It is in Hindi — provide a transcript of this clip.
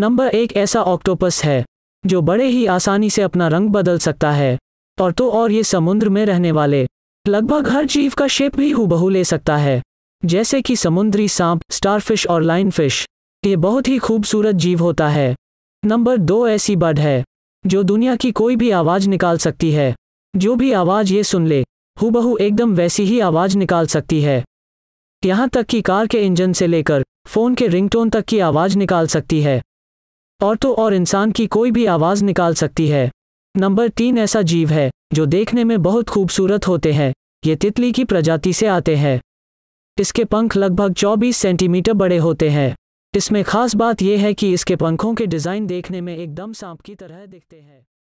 नंबर एक ऐसा ऑक्टोपस है जो बड़े ही आसानी से अपना रंग बदल सकता है और तो और ये समुद्र में रहने वाले लगभग हर जीव का शेप भी हूबहू ले सकता है जैसे कि समुद्री सांप स्टारफिश और लाइनफिश ये बहुत ही खूबसूरत जीव होता है नंबर दो ऐसी बर्ड है जो दुनिया की कोई भी आवाज़ निकाल सकती है जो भी आवाज़ ये सुन ले हूबहू एकदम वैसी ही आवाज़ निकाल सकती है यहाँ तक कि कार के इंजन से लेकर फ़ोन के रिंगटोन तक की आवाज़ निकाल सकती है और तो और इंसान की कोई भी आवाज़ निकाल सकती है नंबर तीन ऐसा जीव है जो देखने में बहुत खूबसूरत होते हैं ये तितली की प्रजाति से आते हैं इसके पंख लगभग 24 सेंटीमीटर बड़े होते हैं इसमें खास बात यह है कि इसके पंखों के डिज़ाइन देखने में एकदम सांप की तरह दिखते हैं